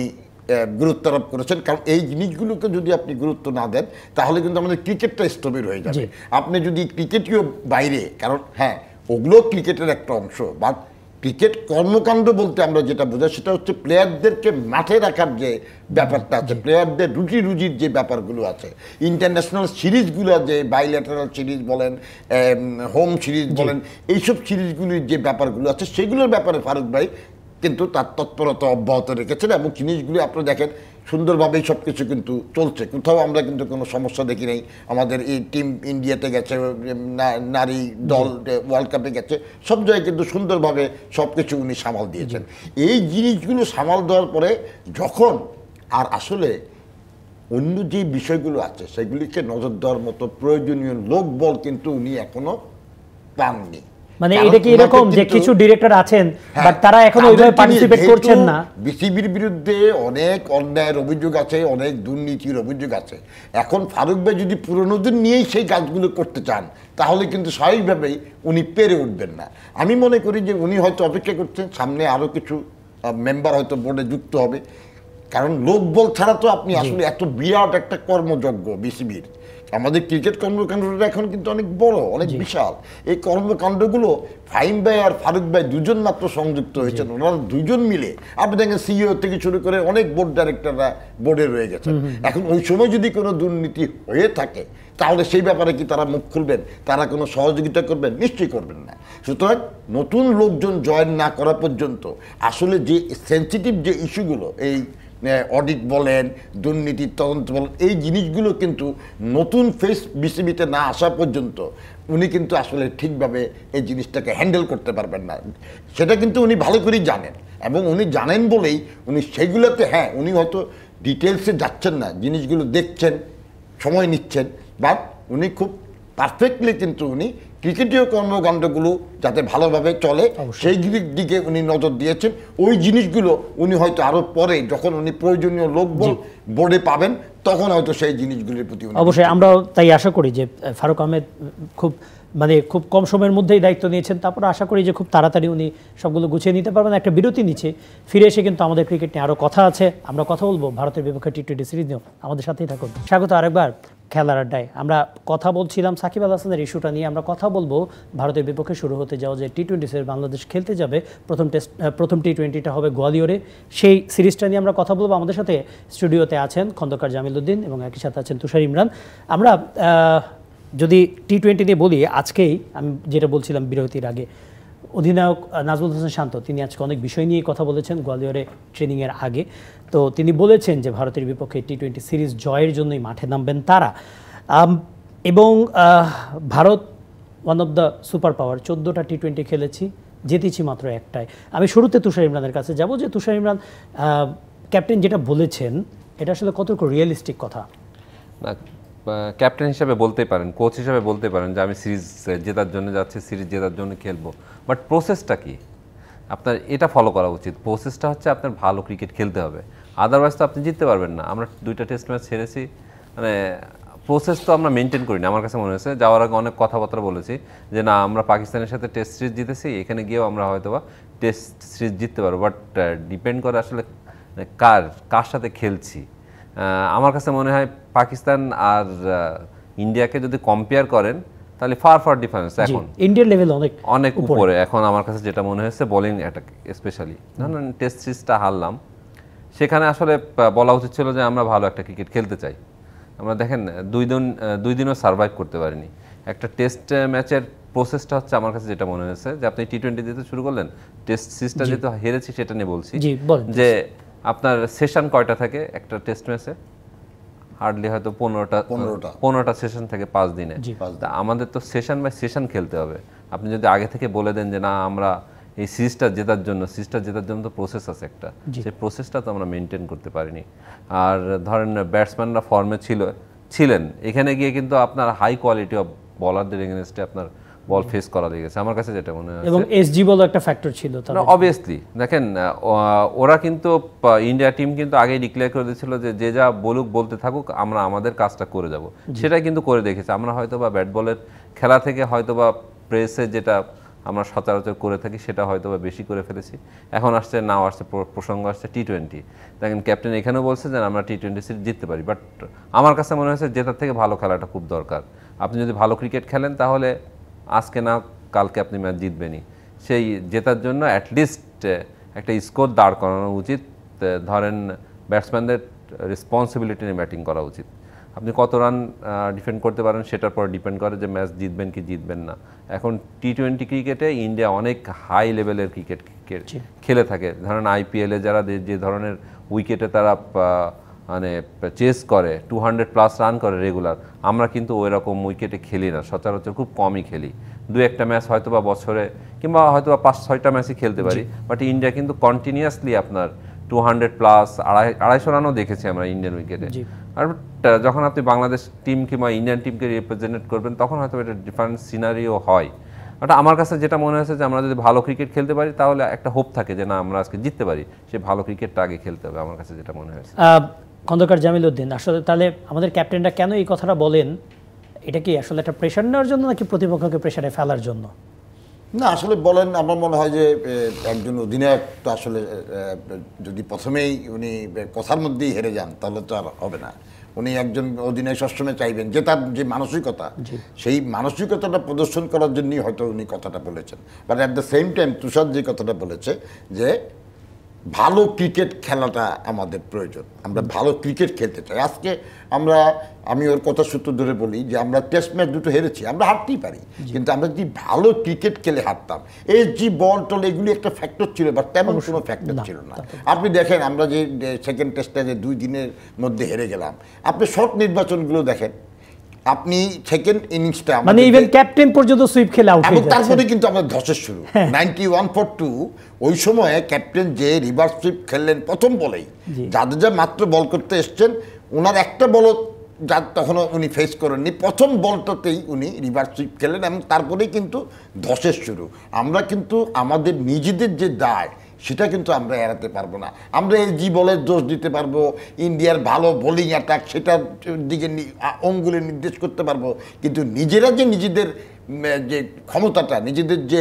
Speaker 2: গুরুত্ব আরোপ করেছেন কারণ এই জিনিসগুলোকে যদি আপনি গুরুত্ব না দেন তাহলে কিন্তু আমাদের ক্রিকেটটা স্থবির হয়ে যাবে আপনি যদি ক্রিকেটীয় বাইরে কারণ হ্যাঁ ওগুলো ক্রিকেটের একটা অংশ বা ক্রিকেট কর্মকাণ্ড বলতে আমরা যেটা বোঝাই সেটা হচ্ছে প্লেয়ারদেরকে মাঠে রাখার যে ব্যাপারটা আছে প্লেয়ারদের রুটি রুজির যে ব্যাপারগুলো আছে ইন্টারন্যাশনাল সিরিজগুলো যে বাইল্যাটারাল সিরিজ বলেন হোম সিরিজ বলেন এইসব সিরিজগুলির যে ব্যাপারগুলো আছে সেগুলোর ব্যাপারে ফারুক ভাই কিন্তু তার তৎপরতা অব্যাহত রেখেছেন এবং জিনিসগুলি আপনারা দেখেন সুন্দরভাবেই সব কিছু কিন্তু চলছে কোথাও আমরা কিন্তু কোনো সমস্যা দেখি নাই আমাদের এই টিম ইন্ডিয়াতে গেছে নারী দল ওয়ার্ল্ড কাপে গেছে সব জায়গায় কিন্তু সুন্দরভাবে সব কিছু উনি সামাল দিয়েছেন এই জিনিসগুলো সামাল দেওয়ার পরে যখন আর আসলে অন্য যে বিষয়গুলো আছে সেগুলিকে নজর দেওয়ার মতো প্রয়োজনীয় লোকবল কিন্তু উনি এখনও পাননি মানে এটা কি এরকম যে কিছু
Speaker 1: ডিরেক্টর আছেন বাট হ্যাঁ, তারা এখন ওইভাবে পার্টিসিপেট করছেন না
Speaker 2: বিসিবির বিরুদ্ধে অনেক অন্যায়ের অভিযোগ আছে অনেক দুর্নীতির অভিযোগ আছে এখন ফারুক ভাই যদি পুরনো দিন নিয়েই সেই কাজগুলো করতে চান তাহলে কিন্তু স্বাভাবিকভাবেই উনি পেরে উঠবেন না আমি মনে করি যে উনি হয়তো অপেক্ষা করছেন সামনে আরও কিছু মেম্বার হয়তো বোর্ডে যুক্ত হবে কারণ লোকবল ছাড়া তো আপনি আসলে এত বিরাট একটা কর্মযজ্ঞ বিসিবির আমাদের ক্রিকেট কর্মকাণ্ডটা এখন কিন্তু অনেক বড় অনেক বিশাল এই কর্মকাণ্ডগুলো ফাইম ভাই আর ফারুক ভাই দুজন মাত্র সংযুক্ত হয়েছেন ওনারা দুজন মিলে আপনি দেখেন সিইও থেকে শুরু করে অনেক বোর্ড ডাইরেক্টররা বোর্ডে রয়ে গেছেন এখন ওই সময় যদি কোনো দুর্নীতি হয়ে থাকে তাহলে সেই ব্যাপারে কি তারা মুখ খুলবেন তারা কোনো সহযোগিতা করবেন নিশ্চয়ই করবেন না সুতরাং নতুন লোকজন জয়েন না করা পর্যন্ত আসলে যে সেন্সিটিভ যে ইস্যুগুলো এই অডিট বলেন দুর্নীতির তদন্ত বলেন এই জিনিসগুলো কিন্তু নতুন ফেস বিসিবিতে না আসা পর্যন্ত উনি কিন্তু আসলে ঠিকভাবে এই জিনিসটাকে হ্যান্ডেল করতে পারবেন না সেটা কিন্তু উনি ভালো করেই জানেন এবং উনি জানেন বলেই উনি সেগুলোতে হ্যাঁ উনি হয়তো ডিটেলসে যাচ্ছেন না জিনিসগুলো দেখছেন সময় নিচ্ছেন বাট উনি খুব পারফেক্টলি কিন্তু উনি ক্রিকেটীয় কর্মকাণ্ডগুলো যাতে ভালোভাবে চলে সেই দিকে উনি নজর দিয়েছেন ওই জিনিসগুলো উনি হয়তো আরও পরে যখন উনি প্রয়োজনীয় লোকবল বোর্ডে পাবেন তখন হয়তো সেই জিনিসগুলির প্রতি অবশ্যই
Speaker 1: আমরা তাই আশা করি যে ফারুক আহমেদ খুব মানে খুব কম সময়ের মধ্যেই দায়িত্ব নিয়েছেন তারপর আশা করি যে খুব তাড়াতাড়ি উনি সবগুলো গুছিয়ে নিতে পারবেন একটা বিরতি নিচ্ছে ফিরে এসে কিন্তু আমাদের ক্রিকেট নিয়ে আরও কথা আছে আমরা কথা বলবো ভারতের বিপক্ষে টি টোয়েন্টি সিরিজ নিয়েও আমাদের সাথেই থাকুন স্বাগত আরেকবার খেলার আড্ডায় আমরা কথা বলছিলাম সাকিব আল হাসানের ইস্যুটা নিয়ে আমরা কথা বলবো ভারতের বিপক্ষে শুরু হতে যাওয়া যে টি টোয়েন্টি সিরিজ বাংলাদেশ খেলতে যাবে প্রথম টেস্ট প্রথম টি টোয়েন্টিটা হবে গোয়ালিয়রে সেই সিরিজটা নিয়ে আমরা কথা বলবো আমাদের সাথে স্টুডিওতে আছেন খন্দকার জামিল উদ্দিন এবং একই সাথে আছেন তুষার ইমরান আমরা যদি টি টোয়েন্টি নিয়ে বলি আজকেই আমি যেটা বলছিলাম বিরতির আগে অধিনায়ক নাজমুল হোসেন শান্ত তিনি আজকে অনেক বিষয় নিয়ে কথা বলেছেন গোয়ালিয়রে ট্রেনিংয়ের আগে তো তিনি বলেছেন যে ভারতের বিপক্ষে টি টোয়েন্টি সিরিজ জয়ের জন্যই মাঠে নামবেন তারা এবং Bharat one of the super power চোদ্দোটা টি টোয়েন্টি খেলেছি জিতেছি মাত্র একটাই আমি শুরুতে তুষার ইমরানের কাছে যাব যে তুষার ইমরান ক্যাপ্টেন যেটা বলেছেন এটা আসলে কতটুকু রিয়েলিস্টিক কথা
Speaker 3: ক্যাপ্টেন হিসাবে বলতে পারেন কোচ হিসাবে বলতে পারেন যে আমি সিরিজ জেতার জন্য যাচ্ছি সিরিজ জেতার জন্য খেলবো বাট প্রসেসটা কি আপনার এটা ফলো করা উচিত প্রসেসটা হচ্ছে আপনার ভালো ক্রিকেট খেলতে হবে আদারওয়াইজ তো আপনি জিততে পারবেন না আমরা দুইটা টেস্ট ম্যাচ ছেড়েছি মানে প্রসেস তো আমরা মেনটেন করি না আমার কাছে মনে হয়েছে যাওয়ার আগে অনেক কথাবার্তা বলেছি যে না আমরা পাকিস্তানের সাথে টেস্ট সিরিজ জিতেছি এখানে গিয়েও আমরা হয়তো বা টেস্ট সিরিজ জিততে পারবো বাট ডিপেন্ড করে আসলে কার কার সাথে খেলছি আমার কাছে মনে হয় পাকিস্তান আর ইন্ডিয়াকে যদি কম্পেয়ার করেন তাহলে ফার ফার ডিফারেন্স এখন ইন্ডিয়ার লেভেল অনেক অনেক উপরে এখন আমার কাছে যেটা মনে হয়েছে বোলিং অ্যাটাক স্পেশালি ধরুন টেস্ট সিরিজটা হারলাম সেখানে আসলে বলা উচিত ছিল যে আমরা ভালো একটা ক্রিকেট খেলতে চাই আমরা দেখেন দুই দিন দুই দিনও সার্ভাইভ করতে পারিনি একটা টেস্ট ম্যাচের প্রসেসটা হচ্ছে আমার কাছে যেটা মনে হয়েছে যে আপনি টি টোয়েন্টি দিতে শুরু করলেন টেস্ট সিরিজটা যেহেতু হেরেছি সেটা নিয়ে বলছি যে আপনার সেশন কয়টা থাকে একটা টেস্ট ম্যাচে হার্ডলি হয়তো পনেরোটা পনেরোটা পনেরোটা সেশন থেকে পাঁচ দিনে আমাদের তো সেশন বাই সেশন খেলতে হবে আপনি যদি আগে থেকে বলে দেন যে না আমরা এই সিরিজটা জেতার জন্য সিরিজটা জেতার জন্য তো প্রসেস আছে একটা সেই প্রসেসটা তো আমরা মেনটেন করতে পারিনি আর ধরেন ব্যাটসম্যানরা ফর্মে ছিল ছিলেন এখানে গিয়ে কিন্তু আপনার হাই কোয়ালিটি অফ বলারদের এগেনস্টে আপনার বল ফেস করা লেগেছে আমার কাছে যেটা মনে হয় এবং এসজি
Speaker 1: বল একটা ফ্যাক্টর ছিল তাহলে
Speaker 3: অবভিয়াসলি দেখেন ওরা কিন্তু ইন্ডিয়া টিম কিন্তু আগেই ডিক্লেয়ার করে দিয়েছিল যে যে যা বলুক বলতে থাকুক আমরা আমাদের কাজটা করে যাব সেটা কিন্তু করে দেখেছি আমরা হয়তো বা ব্যাট বলের খেলা থেকে হয়তো বা প্রেসে যেটা আমরা সচরাচর করে থাকি সেটা হয়তো বা বেশি করে ফেলেছি এখন আসছে নাও আসছে প্রসঙ্গ আসছে টি টোয়েন্টি দেখেন ক্যাপ্টেন এখানেও বলছে যে আমরা টি টোয়েন্টি সিরিজ জিততে পারি বাট আমার কাছে মনে হয়েছে যেটার থেকে ভালো খেলাটা খুব দরকার আপনি যদি ভালো ক্রিকেট খেলেন তাহলে আজকে না কালকে আপনি ম্যাচ জিতবেনই সেই জেতার জন্য অ্যাটলিস্ট একটা স্কোর দাঁড় করানো উচিত ধরেন ব্যাটসম্যানদের রেসপন্সিবিলিটি নিয়ে ব্যাটিং করা উচিত আপনি কত রান ডিফেন্ড করতে পারেন সেটার পর ডিপেন্ড করে যে ম্যাচ জিতবেন কি জিতবেন না এখন টি টোয়েন্টি ক্রিকেটে ইন্ডিয়া অনেক হাই লেভেলের ক্রিকেট খেলে থাকে ধরেন আইপিএলে যারা যে ধরনের উইকেটে তারা মানে চেস করে টু হান্ড্রেড প্লাস রান করে রেগুলার আমরা কিন্তু ওই রকম উইকেটে খেলি না সচরাচর খুব কমই খেলি দু একটা ম্যাচ হয়তো বা বছরে কিংবা হয়তো বা পাঁচ ছয়টা ম্যাচই খেলতে পারি বাট ইন্ডিয়া কিন্তু কন্টিনিউয়াসলি আপনার টু হান্ড্রেড প্লাস আড়াই আড়াইশো রানও দেখেছি আমরা ইন্ডিয়ান উইকেটে আর যখন আপনি বাংলাদেশ টিম কিংবা ইন্ডিয়ান টিমকে রিপ্রেজেন্ট করবেন তখন হয়তো এটা ডিফারেন্ট সিনারিও হয় বাট আমার কাছে যেটা মনে হয়েছে যে আমরা যদি ভালো ক্রিকেট খেলতে পারি তাহলে একটা হোপ থাকে যে না আমরা আজকে জিততে পারি সে ভালো ক্রিকেটটা আগে খেলতে হবে আমার কাছে যেটা মনে হয়েছে
Speaker 1: খন্দকার জামিল উদ্দিন আসলে তাহলে আমাদের ক্যাপ্টেনরা কেন এই কথাটা বলেন এটা কি আসলে একটা প্রেশার নেওয়ার জন্য নাকি প্রতিপক্ষকে প্রেশারে ফেলার জন্য
Speaker 2: না আসলে বলেন আমার মনে হয় যে একজন অধিনায়ক তো আসলে যদি প্রথমেই উনি কথার মধ্যেই হেরে যান তাহলে তো আর হবে না উনি একজন অধিনায়ক সবসময় চাইবেন যে তার যে মানসিকতা সেই মানসিকতাটা প্রদর্শন করার জন্যই হয়তো উনি কথাটা বলেছেন but at the same time Tushar যে কথাটা বলেছে যে ভালো ক্রিকেট খেলাটা আমাদের প্রয়োজন আমরা ভালো ক্রিকেট খেলতে চাই আজকে আমরা আমি ওর কথা সূত্র ধরে বলি যে আমরা টেস্ট ম্যাচ দুটো হেরেছি আমরা হারতেই পারি কিন্তু আমরা যদি ভালো ক্রিকেট খেলে হারতাম এই যে বল টল এগুলি একটা ফ্যাক্টর ছিল বা তেমন কোনো ফ্যাক্টর ছিল না আপনি দেখেন আমরা যে সেকেন্ড টেস্টটা যে দুই দিনের মধ্যে হেরে গেলাম আপনি শর্ট নির্বাচনগুলো দেখেন আপনি সেকেন্ড ইনিংসটা মানে ইভেন
Speaker 1: ক্যাপ্টেন পর্যন্ত সুইপ খেলে আউট এবং তারপরে
Speaker 2: কিন্তু আমাদের ধসের শুরু 91 ফর 2 ওই সময়ে ক্যাপ্টেন যে রিভার্স সুইপ খেললেন প্রথম বলেই জাদেজা মাত্র বল করতে এসছেন ওনার একটা বল যার তখনও উনি ফেস করেননি প্রথম বলটাতেই উনি রিভার্স সুইপ খেলেন এবং তারপরেই কিন্তু ধসের শুরু আমরা কিন্তু আমাদের নিজেদের যে দায় সেটা কিন্তু আমরা এড়াতে পারবো না আমরা এই জি বলের দোষ দিতে পারবো ইন্ডিয়ার ভালো বোলিং অ্যাটাক সেটার দিকে অঙ্গুলে নির্দেশ করতে পারবো কিন্তু নিজেরা যে নিজেদের যে ক্ষমতাটা নিজেদের যে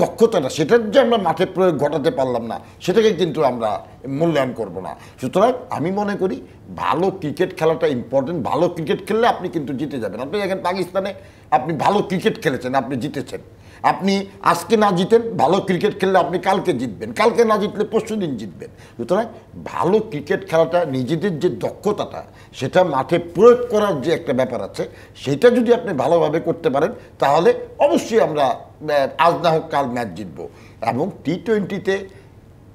Speaker 2: দক্ষতাটা সেটার যে আমরা মাঠে প্রয়োগ ঘটাতে পারলাম না সেটাকে কিন্তু আমরা মূল্যায়ন করব না সুতরাং আমি মনে করি ভালো ক্রিকেট খেলাটা ইম্পর্টেন্ট ভালো ক্রিকেট খেললে আপনি কিন্তু জিতে যাবেন আপনি দেখেন পাকিস্তানে আপনি ভালো ক্রিকেট খেলেছেন আপনি জিতেছেন আপনি আজকে না জিতেন ভালো ক্রিকেট খেললে আপনি কালকে জিতবেন কালকে না জিতলে পরশু দিন জিতবেন সুতরাং ভালো ক্রিকেট খেলাটা নিজেদের যে দক্ষতাটা সেটা মাঠে প্রয়োগ করার যে একটা ব্যাপার আছে সেটা যদি আপনি ভালোভাবে করতে পারেন তাহলে অবশ্যই আমরা আজ না হোক কাল ম্যাচ জিতব এবং টি টোয়েন্টিতে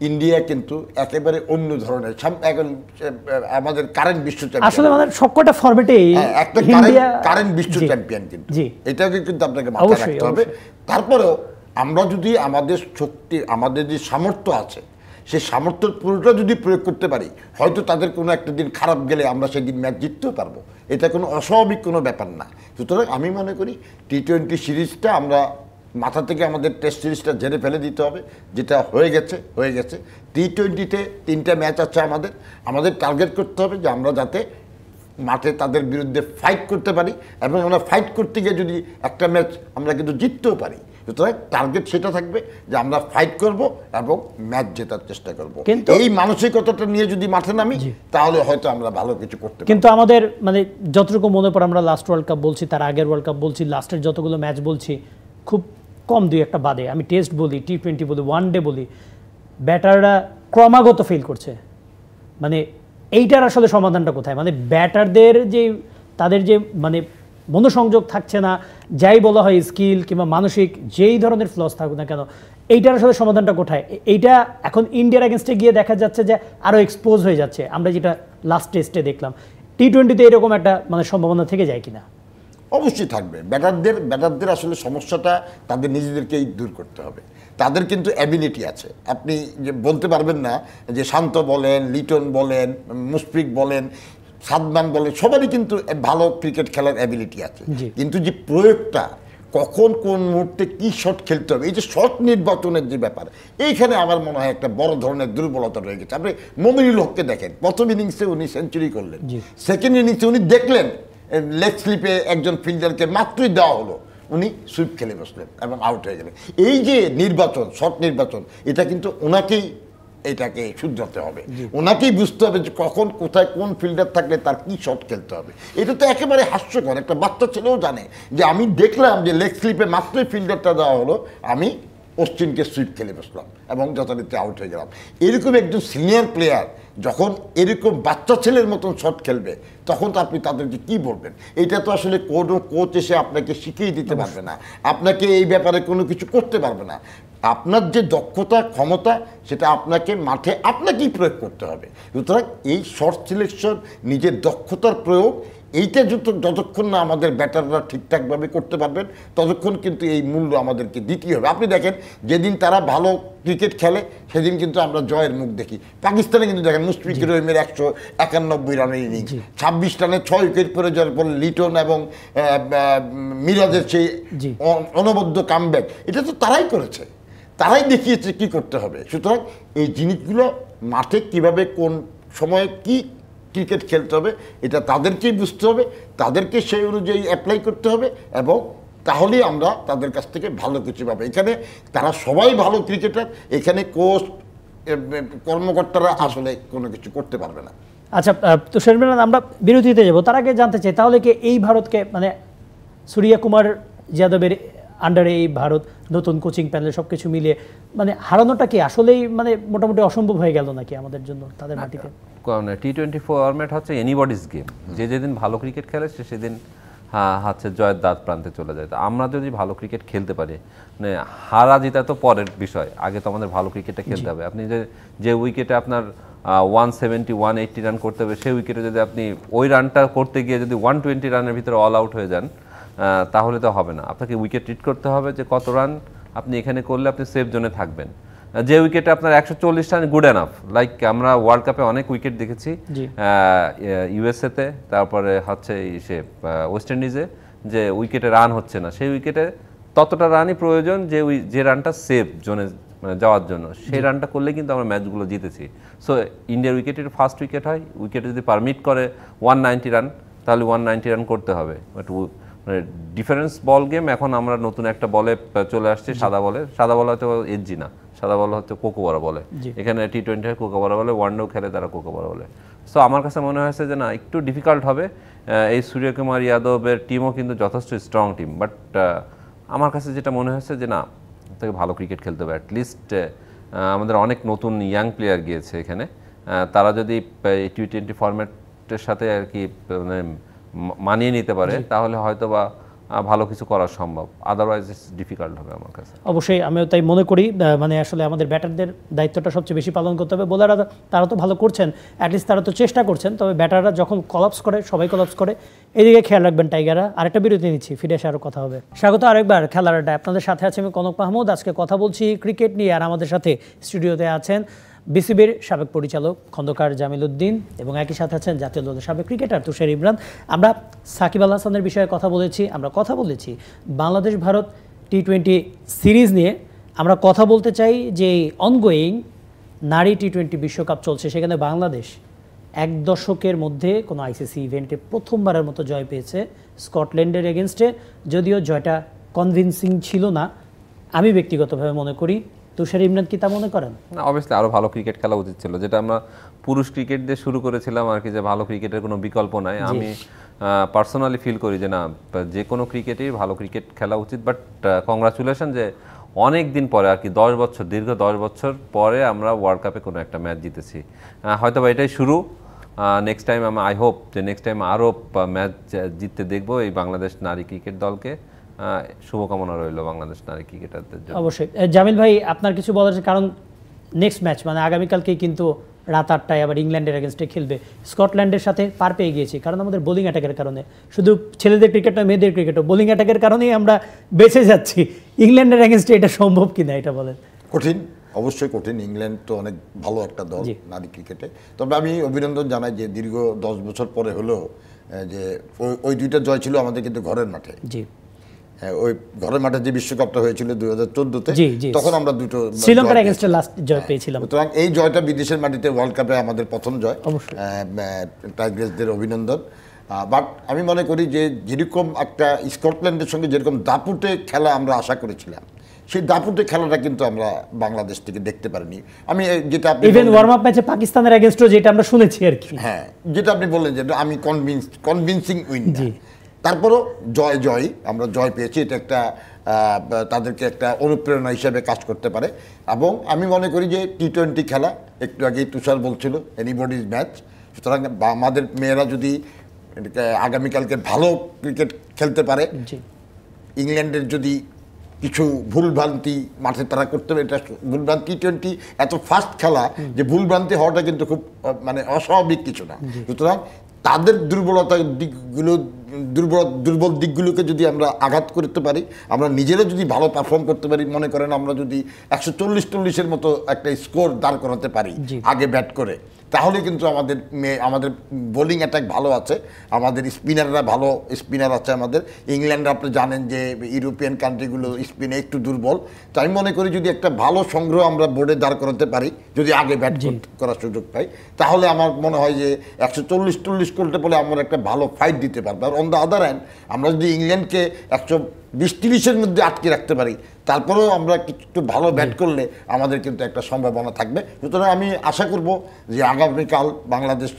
Speaker 2: ইন্ডিয়া কিন্তু একেবারে অন্য ধরনের এখন আমাদের কারেন্ট বিশ্ব চ্যাম্পিয়ন আসলে আমাদের
Speaker 1: সবকটা ফরম্যাটে একটা
Speaker 2: কারেন্ট বিশ্ব চ্যাম্পিয়ন কিন্তু এটাকে কিন্তু আপনাকে মাথায় রাখতে হবে তারপরেও আমরা যদি আমাদের শক্তি আমাদের যে সামর্থ্য আছে সেই সামর্থ্যের পুরোটা যদি প্রয়োগ করতে পারি হয়তো তাদের কোনো একটা দিন খারাপ গেলে আমরা সেদিন ম্যাচ জিততেও পারবো এটা কোনো অস্বাভাবিক কোনো ব্যাপার না সুতরাং আমি মনে করি টি টোয়েন্টি সিরিজটা আমরা মাথা থেকে আমাদের টেস্ট সিরিজটা জেনে ফেলে দিতে হবে যেটা হয়ে গেছে হয়ে গেছে টি টোয়েন্টিতে তিনটা ম্যাচ আছে আমাদের আমাদের টার্গেট করতে হবে যে আমরা যাতে মাঠে তাদের বিরুদ্ধে ফাইট করতে পারি এবং আমরা ফাইট করতে গিয়ে যদি একটা ম্যাচ আমরা কিন্তু জিততেও পারি সুতরাং টার্গেট সেটা থাকবে যে আমরা ফাইট করব এবং ম্যাচ জেতার চেষ্টা করব কিন্তু এই মানসিকতাটা নিয়ে যদি মাঠে নামি তাহলে হয়তো আমরা ভালো কিছু করতে কিন্তু
Speaker 1: আমাদের মানে যতটুকু মনে পড়ে আমরা লাস্ট ওয়ার্ল্ড কাপ বলছি তার আগের ওয়ার্ল্ড কাপ বলছি লাস্টের যতগুলো ম্যাচ বলছি খুব কম দুই একটা বাদে আমি টেস্ট বলি টি টোয়েন্টি বলি ওয়ান ডে বলি ব্যাটাররা ক্রমাগত ফেল করছে মানে এইটার আসলে সমাধানটা কোথায় মানে ব্যাটারদের যে তাদের যে মানে মনোসংযোগ থাকছে না যাই বলা হয় স্কিল কিংবা মানসিক যেই ধরনের ফ্লস থাকুক না কেন এইটার আসলে সমাধানটা কোথায় এইটা এখন ইন্ডিয়ার অ্যাগেনস্টে গিয়ে দেখা যাচ্ছে যে আরও এক্সপোজ হয়ে যাচ্ছে আমরা যেটা লাস্ট টেস্টে দেখলাম টি টোয়েন্টিতে এরকম একটা মানে সম্ভাবনা থেকে যায় কিনা
Speaker 2: অবশ্যই থাকবে ব্যাটারদের ব্যাটারদের আসলে সমস্যাটা তাদের নিজেদেরকেই দূর করতে হবে তাদের কিন্তু অ্যাবিলিটি আছে আপনি যে বলতে পারবেন না যে শান্ত বলেন লিটন বলেন মুশফিক বলেন সাদমান বলেন সবারই কিন্তু ভালো ক্রিকেট খেলার অ্যাবিলিটি আছে কিন্তু যে প্রয়োগটা কখন কোন মুহূর্তে কি শট খেলতে হবে এই যে শট নির্বাচনের যে ব্যাপার এইখানে আমার মনে হয় একটা বড় ধরনের দুর্বলতা রয়ে গেছে আপনি মমিনুল হককে দেখেন প্রথম ইনিংসে উনি সেঞ্চুরি করলেন সেকেন্ড ইনিংসে উনি দেখলেন লেগ স্লিপে একজন ফিল্ডারকে মাত্রই দেওয়া হলো উনি সুইপ খেলে বসলেন এবং আউট হয়ে গেলেন এই যে নির্বাচন শর্ট নির্বাচন এটা কিন্তু ওনাকেই এটাকে শুধরাতে হবে ওনাকেই বুঝতে হবে যে কখন কোথায় কোন ফিল্ডার থাকলে তার কি শট খেলতে হবে এটা তো একেবারে হাস্যকর একটা বাচ্চা ছেলেও জানে যে আমি দেখলাম যে লেগ স্লিপে মাত্রই ফিল্ডারটা দেওয়া হলো আমি অশ্বিনকে সুইপ খেলে বসলাম এবং যথারীতি আউট হয়ে গেলাম এরকম একজন সিনিয়র প্লেয়ার যখন এরকম বাচ্চা ছেলের মতন শট খেলবে তখন তো আপনি তাদেরকে কি বলবেন এটা তো আসলে কোনো কোচ এসে আপনাকে শিখিয়ে দিতে পারবে না আপনাকে এই ব্যাপারে কোনো কিছু করতে পারবে না আপনার যে দক্ষতা ক্ষমতা সেটা আপনাকে মাঠে আপনাকেই প্রয়োগ করতে হবে সুতরাং এই শর্ট সিলেকশন নিজের দক্ষতার প্রয়োগ এইটা যত যতক্ষণ না আমাদের ব্যাটাররা ঠিকঠাকভাবে করতে পারবেন ততক্ষণ কিন্তু এই মূল্য আমাদেরকে দিতেই হবে আপনি দেখেন যেদিন তারা ভালো ক্রিকেট খেলে সেদিন কিন্তু আমরা জয়ের মুখ দেখি পাকিস্তানে কিন্তু দেখেন মুশফিকুর রহিমের একশো একানব্বই রানের ইনিংস ছাব্বিশ রানে ছয় উইকেট পরে যাওয়ার পর লিটন এবং মিরাজের সেই অনবদ্য কামব্যাক এটা তো তারাই করেছে তারাই দেখিয়েছে কি করতে হবে সুতরাং এই জিনিসগুলো মাঠে কিভাবে কোন সময়ে কি ক্রিকেট খেলতে হবে এটা তাদেরকেই বুঝতে হবে তাদেরকে সেই অনুযায়ী অ্যাপ্লাই করতে হবে এবং তাহলেই আমরা তাদের কাছ থেকে ভালো কিছু পাবো এখানে তারা সবাই ভালো ক্রিকেটার এখানে কোচ কর্মকর্তারা আসলে কোনো কিছু করতে পারবে না
Speaker 1: আচ্ছা তো শেরমিনাথ আমরা বিরতিতে যাব তার আগে জানতে চাই তাহলে কি এই ভারতকে মানে সুরিয়া কুমার যাদবের আন্ডারে এই ভারত নতুন কোচিং প্যানেল সব কিছু মিলিয়ে মানে হারানোটা কি আসলেই মানে মোটামুটি অসম্ভব হয়ে গেল নাকি আমাদের জন্য তাদের মাটিতে
Speaker 3: টি টোয়েন্টি ফরম্যাট হচ্ছে এনিবডিস গেম যে যেদিন ভালো ক্রিকেট খেলে সে সেদিন হচ্ছে জয়ের দাঁত প্রান্তে চলে যায় তো আমরা যদি ভালো ক্রিকেট খেলতে পারি মানে হারা জিতা তো পরের বিষয় আগে তো আমাদের ভালো ক্রিকেটটা খেলতে হবে আপনি যে যে উইকেটে আপনার one seventy one eighty run করতে হবে সেই উইকেটে যদি আপনি ওই রানটা করতে গিয়ে যদি ওয়ান টোয়েন্টি রানের ভিতরে অল আউট হয়ে যান তাহলে তো হবে না আপনাকে উইকেট ট্রিট করতে হবে যে কত রান আপনি এখানে করলে আপনি সেফ জোনে থাকবেন যে উইকেটে আপনার একশো চল্লিশ রান গুড এনাফ লাইক আমরা ওয়ার্ল্ড কাপে অনেক উইকেট দেখেছি ইউএসএতে তারপরে হচ্ছে সে ওয়েস্ট ইন্ডিজে যে উইকেটে রান হচ্ছে না সেই উইকেটে ততটা রানই প্রয়োজন যে যে রানটা সেফ জোনে মানে যাওয়ার জন্য সেই রানটা করলে কিন্তু আমরা ম্যাচগুলো জিতেছি সো ইন্ডিয়ার উইকেটের ফার্স্ট উইকেট হয় উইকেটে যদি পারমিট করে ওয়ান নাইনটি রান তাহলে ওয়ান নাইনটি রান করতে হবে বাট ডিফারেন্স বল গেম এখন আমরা নতুন একটা বলে চলে আসছে সাদা বলে সাদা বল হয়তো এজি না সাদা বল হচ্ছে কোকোবরা বলে এখানে টি টোয়েন্টি হয় কোকো কোকোবরা বলে ওয়ানডেও খেলে তারা কোকো কোকোবরা বলে সো আমার কাছে মনে হয়েছে যে না একটু ডিফিকাল্ট হবে এই সূর্যকুমার ইয়াদবের টিমও কিন্তু যথেষ্ট স্ট্রং টিম বাট আমার কাছে যেটা মনে হয়েছে যে না তাকে ভালো ক্রিকেট খেলতে হবে অ্যাটলিস্ট আমাদের অনেক নতুন ইয়াং প্লেয়ার গিয়েছে এখানে তারা যদি টি টোয়েন্টি ফর্ম্যাটের সাথে আর কি মানে মানিয়ে নিতে পারে তাহলে হয়তো বা ভালো কিছু করা সম্ভব আদারওয়াইজ ডিফিকাল্ট হবে আমার কাছে
Speaker 1: অবশ্যই আমিও তাই মনে করি মানে আসলে আমাদের ব্যাটারদের দায়িত্বটা সবচেয়ে বেশি পালন করতে হবে বোলাররা তারা তো ভালো করছেন অ্যাটলিস্ট তারা তো চেষ্টা করছেন তবে ব্যাটাররা যখন কলাপস করে সবাই কলাপস করে এদিকে খেয়াল রাখবেন টাইগাররা আরেকটা বিরতি নিচ্ছি ফিরে এসে আরও কথা হবে স্বাগত আরেকবার খেলার আপনাদের সাথে আছে আমি কনক মাহমুদ আজকে কথা বলছি ক্রিকেট নিয়ে আর আমাদের সাথে স্টুডিওতে আছেন বিসিবির সাবেক পরিচালক খন্দকার জামিল উদ্দিন এবং একই সাথে আছেন জাতীয় দলের সাবেক ক্রিকেটার তুষার ইমরান আমরা সাকিব আল হাসানের বিষয়ে কথা বলেছি আমরা কথা বলেছি Bangladesh Bharat T twenty series নিয়ে আমরা কথা বলতে চাই যে অনগোয়িং নারী টি টোয়েন্টি বিশ্বকাপ চলছে সেখানে বাংলাদেশ এক দশকের মধ্যে কোনো আইসিসি ইভেন্টে প্রথমবারের মতো জয় পেয়েছে স্কটল্যান্ডের এগেনস্টে যদিও জয়টা কনভিনসিং ছিল না আমি ব্যক্তিগতভাবে মনে করি তুষার ইমরান কি তা মনে করেন
Speaker 3: না অবশ্যই আরও ভালো ক্রিকেট খেলা উচিত ছিল যেটা আমরা পুরুষ ক্রিকেট দিয়ে শুরু করেছিলাম আর কি যে ভালো ক্রিকেটের কোনো বিকল্প নাই আমি পার্সোনালি ফিল করি যে না যে কোনো ক্রিকেটেই ভালো ক্রিকেট খেলা উচিত বাট কংগ্রাচুলেশন যে অনেক দিন পরে আর কি দশ বছর দীর্ঘ দশ বছর পরে আমরা ওয়ার্ল্ড কাপে কোনো একটা ম্যাচ জিতেছি হয়তো বা এটাই শুরু নেক্সট টাইম আমি আই হোপ যে নেক্সট টাইম আরও ম্যাচ জিততে দেখবো এই বাংলাদেশ নারী ক্রিকেট দলকে শুভকামনা রইল বাংলাদেশ নারী ক্রিকেটারদের জন্য
Speaker 1: অবশ্যই জামিল ভাই আপনার কিছু বলার কারণ নেক্সট ম্যাচ মানে আগামীকালকেই কিন্তু রাত আটটায় আবার ইংল্যান্ডের এগেনস্টে খেলবে স্কটল্যান্ডের সাথে পার পেয়ে গিয়েছি কারণ আমাদের বোলিং অ্যাটাকের কারণে শুধু ছেলেদের ক্রিকেট নয় মেয়েদের ক্রিকেটও বোলিং অ্যাটাকের কারণেই আমরা বেঁচে যাচ্ছি ইংল্যান্ডের এগেনস্টে এটা সম্ভব কিনা এটা বলেন
Speaker 2: কঠিন অবশ্যই কঠিন ইংল্যান্ড তো অনেক ভালো একটা দল নারী ক্রিকেটে তবে আমি অভিনন্দন জানাই যে দীর্ঘ দশ বছর পরে হলেও যে ওই দুইটা জয় ছিল আমাদের কিন্তু ঘরের মাঠে জি হ্যাঁ, ওই ঘরের মাঠে যে বিশ্বকাপটা হয়েছিল দুই হাজার চোদ্দতে তখন আমরা দুটো শ্রীলঙ্কার এগেনস্টে লাস্ট জয় হ্যাঁ, পেয়েছিলাম সুতরাং এই জয়টা বিদেশের মাটিতে ওয়ার্ল্ড কাপে আমাদের প্রথম জয় টাইগ্রেসদের হ্যাঁ, অভিনন্দন বাট আমি মনে করি যে যেরকম একটা স্কটল্যান্ডের সঙ্গে যেরকম দাপুটে খেলা আমরা আশা করেছিলাম সেই দাপুটে খেলাটা কিন্তু আমরা বাংলাদেশ থেকে দেখতে পারিনি আমি যেটা আপনি ইভেন ওয়ার্ম আপ
Speaker 1: ম্যাচে পাকিস্তানের এগেনস্টও যেটা আমরা শুনেছি আর কি হ্যাঁ
Speaker 2: যেটা আপনি বললেন যে আমি কনভিন্স কনভিন্সিং উইন তারপরও জয় জয় আমরা জয় পেয়েছি এটা একটা তাদেরকে একটা অনুপ্রেরণা হিসাবে কাজ করতে পারে এবং আমি মনে করি যে টি টোয়েন্টি খেলা একটু আগেই তুষার বলছিল এনিবডিজ ম্যাচ সুতরাং আমাদের মেয়েরা যদি আগামীকালকে ভালো ক্রিকেট খেলতে পারে ইংল্যান্ডের যদি কিছু ভুলভ্রান্তি মাঠে তারা করতে পারে এটা ভুলভ্রান্তি টি টোয়েন্টি এত ফাস্ট খেলা যে ভুলভ্রান্তি হওয়াটা কিন্তু খুব মানে অস্বাভাবিক কিছু না সুতরাং তাদের দুর্বলতা দিকগুলো দুর্বল দুর্বল দিকগুলোকে যদি আমরা আঘাত করতে পারি আমরা নিজেরা যদি ভালো পারফর্ম করতে পারি মনে করেন আমরা যদি একশো চল্লিশ চল্লিশের মতো একটা স্কোর দাঁড় করাতে পারি আগে ব্যাট করে তাহলে কিন্তু আমাদের আমাদের বোলিং অ্যাটাক ভালো আছে আমাদের স্পিনাররা ভালো স্পিনার আছে আমাদের ইংল্যান্ডে আপনি জানেন যে ইউরোপিয়ান কান্ট্রিগুলো স্পিনে একটু দুর্বল তাই আমি মনে করি যদি একটা ভালো সংগ্রহ আমরা বোর্ডে দাঁড় করাতে পারি যদি আগে ব্যাট করার সুযোগ পাই তাহলে আমার মনে হয় যে একশো চল্লিশ চল্লিশ করতে বলে আমরা একটা ভালো ফাইট দিতে পারবো আর অন দ্য আদার হ্যান্ড আমরা যদি ইংল্যান্ডকে একশো বিশ তিরিশের মধ্যে আটকে রাখতে পারি তারপরেও আমরা কিছু ভালো ব্যাট করলে আমাদের কিন্তু একটা সম্ভাবনা থাকবে সুতরাং আমি আশা করব যে আগামীকাল বাংলাদেশ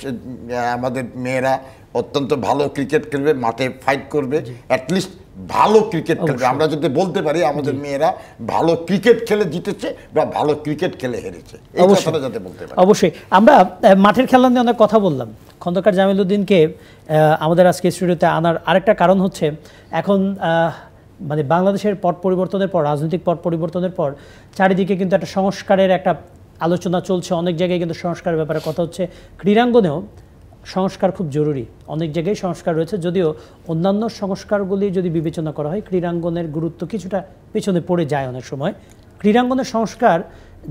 Speaker 2: আমাদের মেয়েরা অত্যন্ত ভালো ক্রিকেট খেলবে মাঠে ফাইট করবে অ্যাটলিস্ট ভালো ক্রিকেট খেলবে আমরা যদি বলতে পারি আমাদের মেয়েরা ভালো ক্রিকেট খেলে জিতেছে বা ভালো ক্রিকেট খেলে হেরেছে যাতে বলতে পারি অবশ্যই
Speaker 1: আমরা মাঠের খেলা নিয়ে অনেক কথা বললাম খন্দকার জামিলউদ্দিনকে আমাদের আজকে স্টুডিওতে আনার আরেকটা কারণ হচ্ছে এখন মানে বাংলাদেশের পট পরিবর্তনের পর রাজনৈতিক পট পরিবর্তনের পর চারিদিকে কিন্তু একটা সংস্কারের একটা আলোচনা চলছে অনেক জায়গায় কিন্তু সংস্কারের ব্যাপারে কথা হচ্ছে ক্রীড়াঙ্গনেও সংস্কার খুব জরুরি অনেক জায়গায় সংস্কার রয়েছে যদিও অন্যান্য সংস্কারগুলি যদি বিবেচনা করা হয় ক্রীড়াঙ্গনের গুরুত্ব কিছুটা পেছনে পড়ে যায় অনেক সময় ক্রীড়াঙ্গনের সংস্কার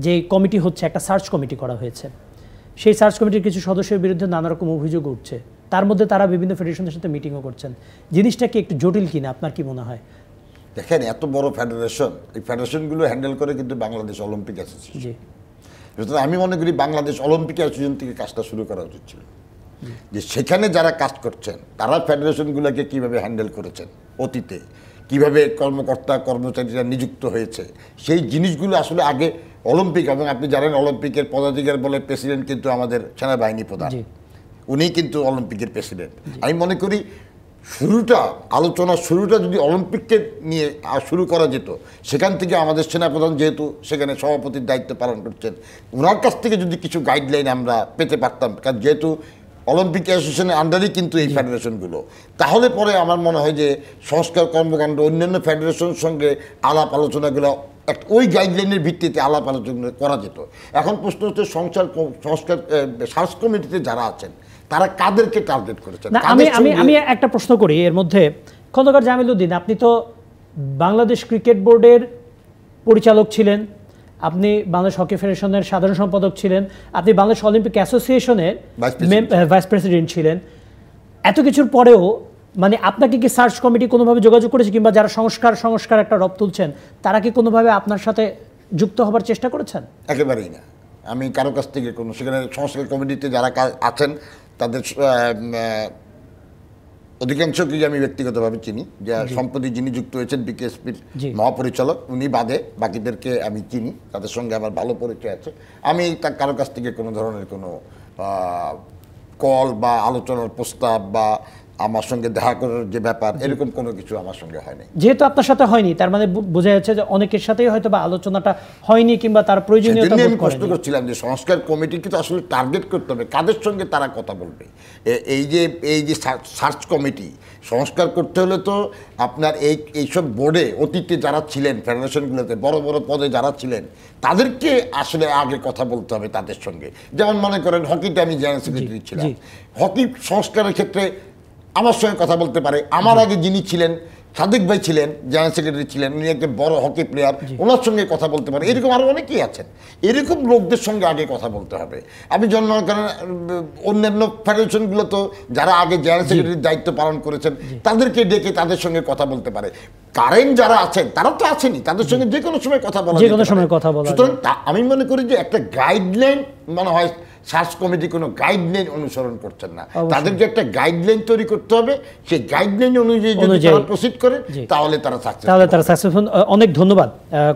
Speaker 1: যে কমিটি হচ্ছে একটা সার্চ কমিটি করা হয়েছে সেই সার্চ কমিটির কিছু সদস্যের বিরুদ্ধে নানা রকম অভিযোগ উঠছে তার মধ্যে তারা বিভিন্ন ফেডারেশনের সাথে মিটিংও করছেন জিনিসটা কি একটু জটিল কিনা আপনার কি মনে হয়
Speaker 2: দেখেন এত বড় ফেডারেশন এই ফেডারেশনগুলো হ্যান্ডেল করে কিন্তু বাংলাদেশ অলিম্পিক অ্যাসোসিয়েশন আমি মনে করি বাংলাদেশ অলিম্পিক অ্যাসোসিয়েশন থেকে কাজটা শুরু করা উচিত ছিল যে সেখানে যারা কাজ করছেন তারা ফেডারেশনগুলোকে কিভাবে হ্যান্ডেল করেছেন অতীতে কিভাবে কর্মকর্তা কর্মচারীরা নিযুক্ত হয়েছে সেই জিনিসগুলো আসলে আগে অলিম্পিক এবং আপনি জানেন অলিম্পিকের পদাধিকার বলে প্রেসিডেন্ট কিন্তু আমাদের সেনাবাহিনী প্রধান উনি কিন্তু অলিম্পিকের প্রেসিডেন্ট আমি মনে করি শুরুটা আলোচনা শুরুটা যদি অলিম্পিককে নিয়ে শুরু করা যেত সেখান থেকে আমাদের সেনাপ্রধান যেহেতু সেখানে সভাপতির দায়িত্ব পালন করছেন ওনার কাছ থেকে যদি কিছু গাইডলাইন আমরা পেতে পারতাম কারণ যেহেতু অলিম্পিক অ্যাসোসিয়েশনের আন্ডারেই কিন্তু এই ফেডারেশনগুলো তাহলে পরে আমার মনে হয় যে সংস্কার কর্মকাণ্ড অন্যান্য ফেডারেশনের সঙ্গে আলাপ আলোচনাগুলো এক ওই গাইডলাইনের ভিত্তিতে আলাপ আলোচনা করা যেত এখন প্রশ্ন হচ্ছে সংসার সংস্কার সার্চ কমিটিতে যারা আছেন তারা কাদেরকে টার্গেট করেছে আমি আমি আমি
Speaker 1: একটা প্রশ্ন করি এর মধ্যে খন্দকার উদ্দিন আপনি তো বাংলাদেশ ক্রিকেট বোর্ডের পরিচালক ছিলেন আপনি বাংলাদেশ হকি ফেডারেশনের সাধারণ সম্পাদক ছিলেন আপনি বাংলাদেশ অলিম্পিক অ্যাসোসিয়েশনের ভাইস প্রেসিডেন্ট ছিলেন এত কিছুর পরেও মানে আপনাকে কি সার্চ কমিটি কোনোভাবে যোগাযোগ করেছে কিংবা যারা সংস্কার সংস্কার একটা রপ তুলছেন তারা কি কোনোভাবে আপনার সাথে যুক্ত হবার চেষ্টা করেছেন
Speaker 2: একেবারেই না আমি কারো কাছ থেকে কোনো সেখানে সংস্কার কমিটিতে যারা আছেন তাদের অধিকাংশ কি আমি ব্যক্তিগতভাবে চিনি যে সম্প্রতি যিনি যুক্ত হয়েছেন বিকেএসপির মহাপরিচালক উনি বাদে বাকিদেরকে আমি চিনি তাদের সঙ্গে আমার ভালো পরিচয় আছে আমি তার কারোর কাছ থেকে কোনো ধরনের কোনো কল বা আলোচনার প্রস্তাব বা আমার সঙ্গে দেখা করার যে ব্যাপার এরকম কোনো কিছু আমার সঙ্গে হয়নি
Speaker 1: যেহেতু আপনার সাথে হয়নি তার মানে বোঝা যাচ্ছে যে অনেকের সাথেই হয়তো বা আলোচনাটা হয়নি কিংবা তার প্রয়োজনীয়তা আমি কষ্ট
Speaker 2: করছিলাম যে সংস্কার কমিটিকে তো আসলে টার্গেট করতে হবে কাদের সঙ্গে তারা কথা বলবে এই যে এই যে সার্চ কমিটি সংস্কার করতে হলে তো আপনার এই এইসব বোর্ডে অতীতে যারা ছিলেন ফেডারেশনগুলোতে বড় বড় পদে যারা ছিলেন তাদেরকে আসলে আগে কথা বলতে হবে তাদের সঙ্গে যেমন মনে করেন হকিতে আমি জেনারেল সেক্রেটারি ছিলাম হকি সংস্কারের ক্ষেত্রে আমার সঙ্গে কথা বলতে পারে আমার আগে যিনি ছিলেন সাদিক ভাই ছিলেন জেনারেল সেক্রেটারি ছিলেন উনি একজন বড় হকি প্লেয়ার ওনার সঙ্গে কথা বলতে পারে এরকম আরও অনেকেই আছেন এরকম লোকদের সঙ্গে আগে কথা বলতে হবে আমি কারণ অন্যান্য ফেডারেশনগুলো তো যারা আগে জেনারেল সেক্রেটারির দায়িত্ব পালন করেছেন তাদেরকে ডেকে তাদের সঙ্গে কথা বলতে পারে কারেন্ট যারা আছেন তারা তো আছেনি তাদের সঙ্গে যে কোনো সময় কথা বলা যে কোনো সময় কথা বলা সুতরাং আমি মনে করি যে একটা গাইডলাইন মনে হয় সার্চ কমিটি কোনো গাইডলাইন অনুসরণ করছেন না তাদের যে একটা গাইডলাইন তৈরি করতে হবে সেই গাইডলাইন অনুযায়ী যদি তারা প্রসিড করে তাহলে তারা সাকসেস তাহলে তারা
Speaker 1: সাকসেস অনেক ধন্যবাদ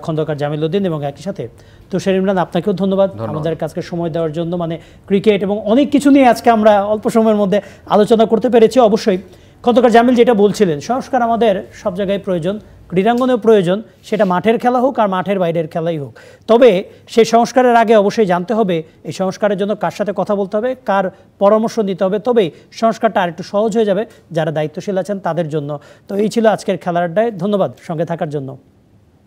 Speaker 1: খন্দকার জামিল উদ্দিন এবং একই সাথে তুষার ইমরান আপনাকেও ধন্যবাদ আমাদের কাছে সময় দেওয়ার জন্য মানে ক্রিকেট এবং অনেক কিছু নিয়ে আজকে আমরা অল্প সময়ের মধ্যে আলোচনা করতে পেরেছি অবশ্যই খন্দকার জামিল যেটা বলছিলেন সংস্কার আমাদের সব জায়গায় প্রয়োজন ক্রীড়াঙ্গনের প্রয়োজন সেটা মাঠের খেলা হোক আর মাঠের বাইরের খেলাই হোক তবে সেই সংস্কারের আগে অবশ্যই জানতে হবে এই সংস্কারের জন্য কার সাথে কথা বলতে হবে কার পরামর্শ নিতে হবে তবেই সংস্কারটা আরেকটু সহজ হয়ে যাবে যারা দায়িত্বশীল আছেন তাদের জন্য তো এই ছিল আজকের খেলার আড্ডায় ধন্যবাদ সঙ্গে থাকার জন্য